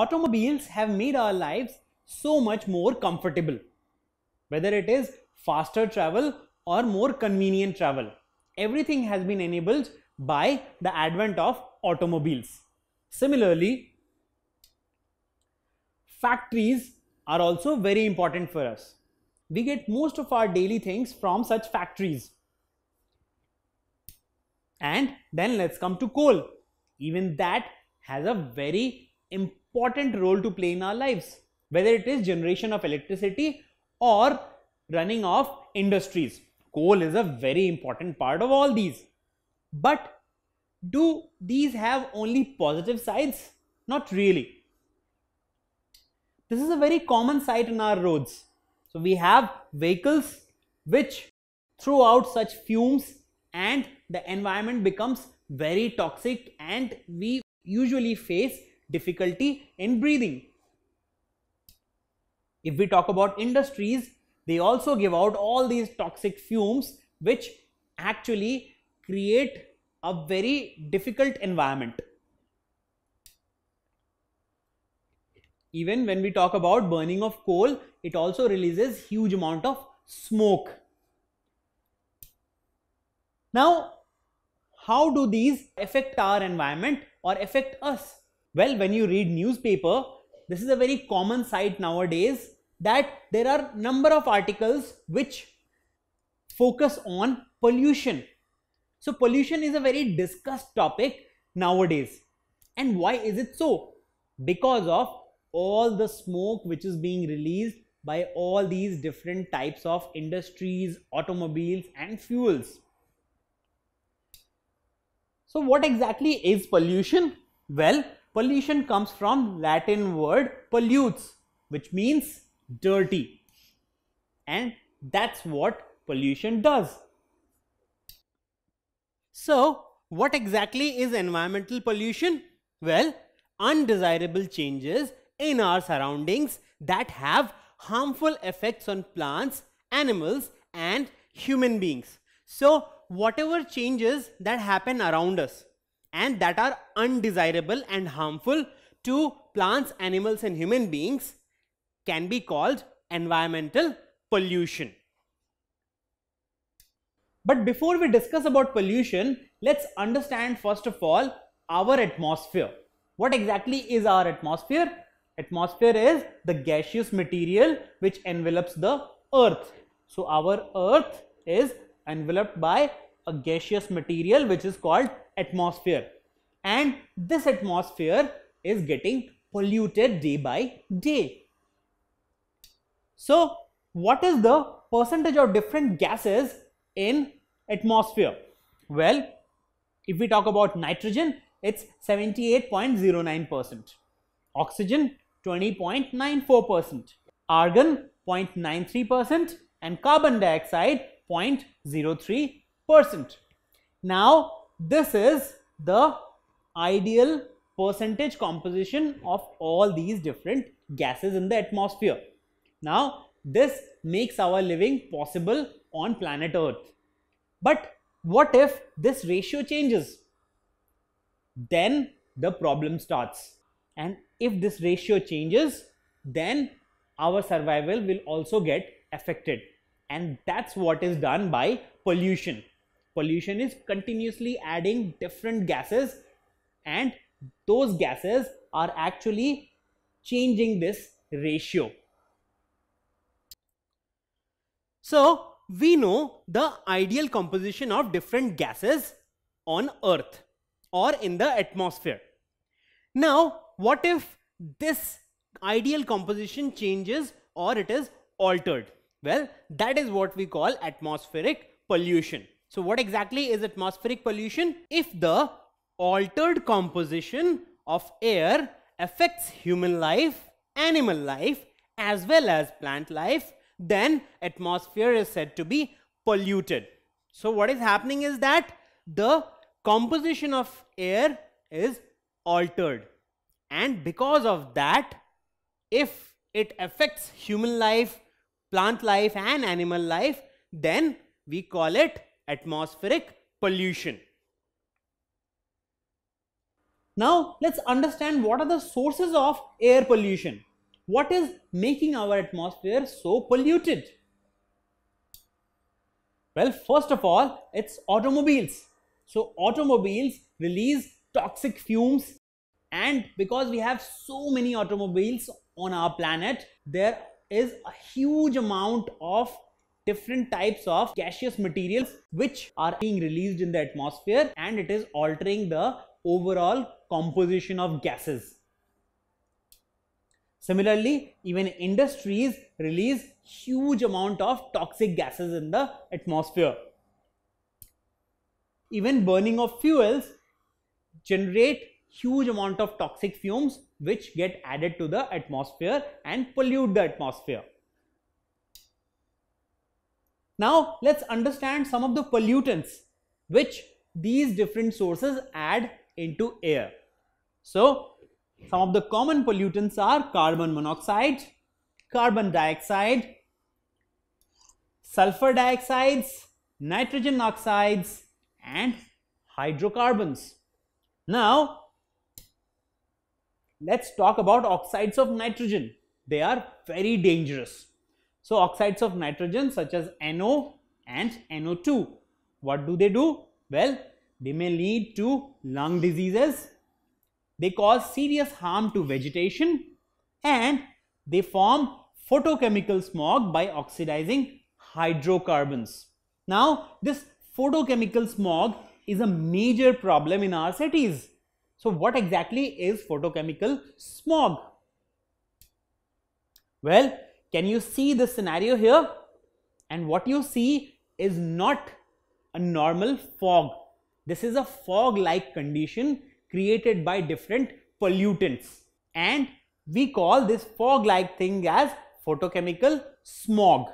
automobiles have made our lives so much more comfortable. Whether it is faster travel or more convenient travel, everything has been enabled by the advent of automobiles. Similarly, factories are also very important for us. We get most of our daily things from such factories. And then let's come to coal. Even that has a very important important role to play in our lives, whether it is generation of electricity or running of industries. Coal is a very important part of all these. But do these have only positive sides? Not really. This is a very common sight in our roads. So we have vehicles which throw out such fumes and the environment becomes very toxic and we usually face difficulty in breathing. If we talk about industries, they also give out all these toxic fumes which actually create a very difficult environment. Even when we talk about burning of coal, it also releases huge amount of smoke. Now, how do these affect our environment or affect us? Well, when you read newspaper, this is a very common sight nowadays that there are number of articles which focus on pollution. So pollution is a very discussed topic nowadays. And why is it so? Because of all the smoke which is being released by all these different types of industries, automobiles and fuels. So what exactly is pollution? Well, Pollution comes from Latin word pollutes which means dirty and that's what pollution does. So what exactly is environmental pollution? Well, undesirable changes in our surroundings that have harmful effects on plants, animals and human beings. So whatever changes that happen around us, and that are undesirable and harmful to plants, animals and human beings can be called environmental pollution. But before we discuss about pollution, let's understand first of all our atmosphere. What exactly is our atmosphere? Atmosphere is the gaseous material which envelops the earth. So our earth is enveloped by a gaseous material which is called atmosphere and this atmosphere is getting polluted day by day. So what is the percentage of different gases in atmosphere? Well, if we talk about nitrogen, it's 78.09%, oxygen 20.94%, argon 0.93% and carbon dioxide 0.03%. Now this is the ideal percentage composition of all these different gases in the atmosphere. Now, this makes our living possible on planet Earth. But what if this ratio changes? Then the problem starts. And if this ratio changes, then our survival will also get affected. And that's what is done by pollution pollution is continuously adding different gases and those gases are actually changing this ratio. So, we know the ideal composition of different gases on earth or in the atmosphere. Now, what if this ideal composition changes or it is altered? Well, that is what we call atmospheric pollution. So what exactly is atmospheric pollution? If the altered composition of air affects human life, animal life as well as plant life, then atmosphere is said to be polluted. So what is happening is that the composition of air is altered and because of that if it affects human life, plant life and animal life then we call it atmospheric pollution. Now let's understand what are the sources of air pollution. What is making our atmosphere so polluted? Well, first of all, it's automobiles. So automobiles release toxic fumes and because we have so many automobiles on our planet, there is a huge amount of different types of gaseous materials which are being released in the atmosphere and it is altering the overall composition of gases. Similarly, even industries release huge amount of toxic gases in the atmosphere. Even burning of fuels generate huge amount of toxic fumes which get added to the atmosphere and pollute the atmosphere. Now let's understand some of the pollutants which these different sources add into air. So some of the common pollutants are carbon monoxide, carbon dioxide, sulfur dioxides, nitrogen oxides and hydrocarbons. Now let's talk about oxides of nitrogen. They are very dangerous. So oxides of nitrogen such as NO and NO2, what do they do? Well, they may lead to lung diseases, they cause serious harm to vegetation and they form photochemical smog by oxidizing hydrocarbons. Now, this photochemical smog is a major problem in our cities. So, what exactly is photochemical smog? Well, can you see the scenario here? And what you see is not a normal fog. This is a fog-like condition created by different pollutants. And we call this fog-like thing as photochemical smog.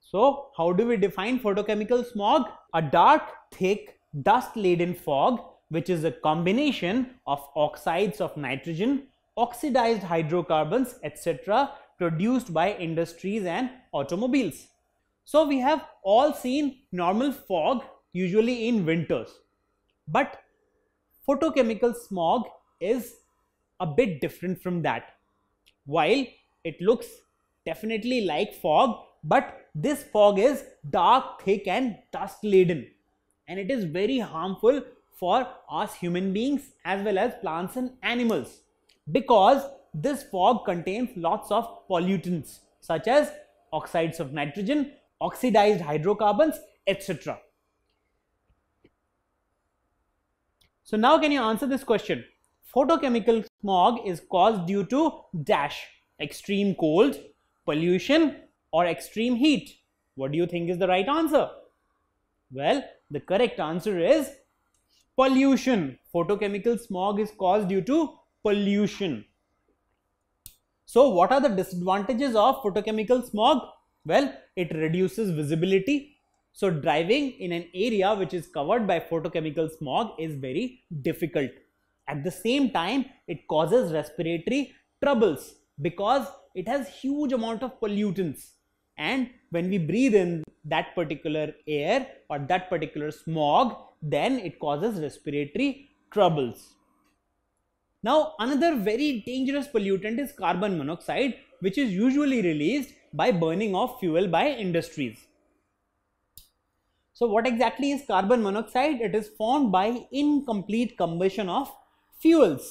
So, how do we define photochemical smog? A dark, thick, dust laden fog, which is a combination of oxides of nitrogen, oxidized hydrocarbons, etc. produced by industries and automobiles. So we have all seen normal fog usually in winters, but photochemical smog is a bit different from that. While it looks definitely like fog, but this fog is dark, thick and dust laden and it is very harmful for us human beings as well as plants and animals because this fog contains lots of pollutants such as oxides of nitrogen, oxidized hydrocarbons, etc. So now can you answer this question? Photochemical smog is caused due to dash, extreme cold, pollution or extreme heat. What do you think is the right answer? Well, the correct answer is pollution. Photochemical smog is caused due to pollution. So what are the disadvantages of photochemical smog? Well, it reduces visibility. So driving in an area which is covered by photochemical smog is very difficult. At the same time, it causes respiratory troubles because it has huge amount of pollutants. And when we breathe in that particular air or that particular smog, then it causes respiratory troubles. Now, another very dangerous pollutant is carbon monoxide, which is usually released by burning of fuel by industries. So, what exactly is carbon monoxide? It is formed by incomplete combustion of fuels.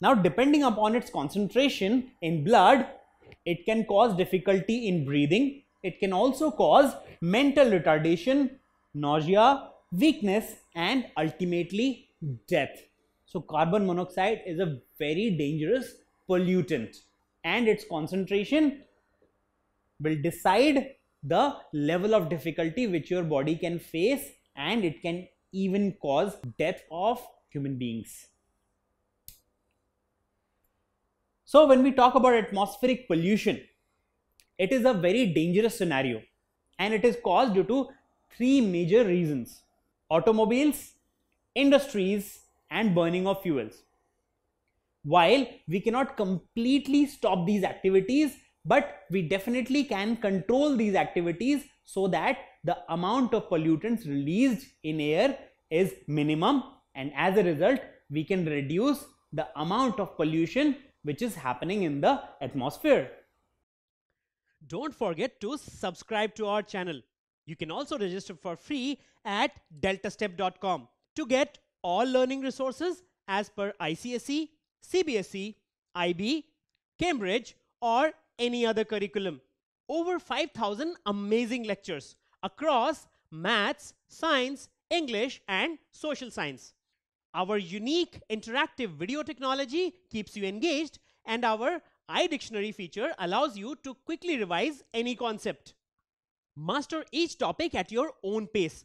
Now, depending upon its concentration in blood, it can cause difficulty in breathing. It can also cause mental retardation, nausea, weakness and ultimately death. So carbon monoxide is a very dangerous pollutant and its concentration will decide the level of difficulty which your body can face and it can even cause death of human beings. So when we talk about atmospheric pollution, it is a very dangerous scenario and it is caused due to three major reasons. Automobiles, industries and burning of fuels. While we cannot completely stop these activities, but we definitely can control these activities so that the amount of pollutants released in air is minimum and as a result we can reduce the amount of pollution which is happening in the atmosphere. Don't forget to subscribe to our channel. You can also register for free at deltastep.com to get all learning resources as per ICSE, CBSE, IB, Cambridge or any other curriculum. Over 5,000 amazing lectures across maths, science, English and social science. Our unique interactive video technology keeps you engaged and our iDictionary feature allows you to quickly revise any concept. Master each topic at your own pace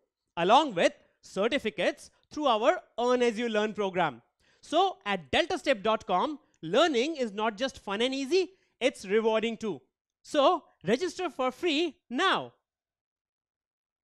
along with certificates through our Earn As You Learn program. So at deltastep.com, learning is not just fun and easy, it's rewarding too. So register for free now.